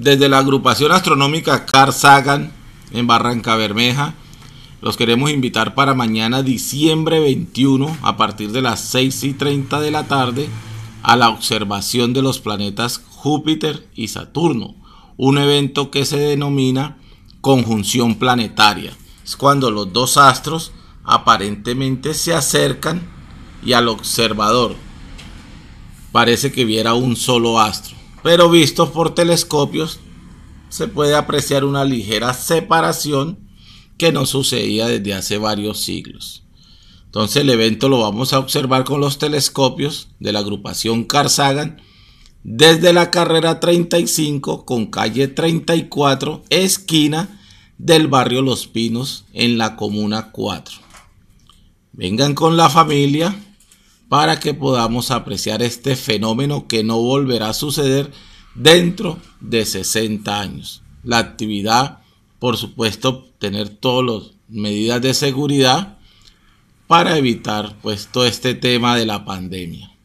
desde la agrupación astronómica Carl Sagan en Barranca Bermeja. Los queremos invitar para mañana, diciembre 21, a partir de las 6 y 30 de la tarde, a la observación de los planetas Júpiter y Saturno, un evento que se denomina conjunción planetaria. Es cuando los dos astros aparentemente se acercan y al observador parece que viera un solo astro pero vistos por telescopios se puede apreciar una ligera separación que no sucedía desde hace varios siglos. Entonces el evento lo vamos a observar con los telescopios de la agrupación Carzagan desde la carrera 35 con calle 34, esquina del barrio Los Pinos en la comuna 4. Vengan con la familia, para que podamos apreciar este fenómeno que no volverá a suceder dentro de 60 años. La actividad, por supuesto, tener todas las medidas de seguridad para evitar pues, todo este tema de la pandemia.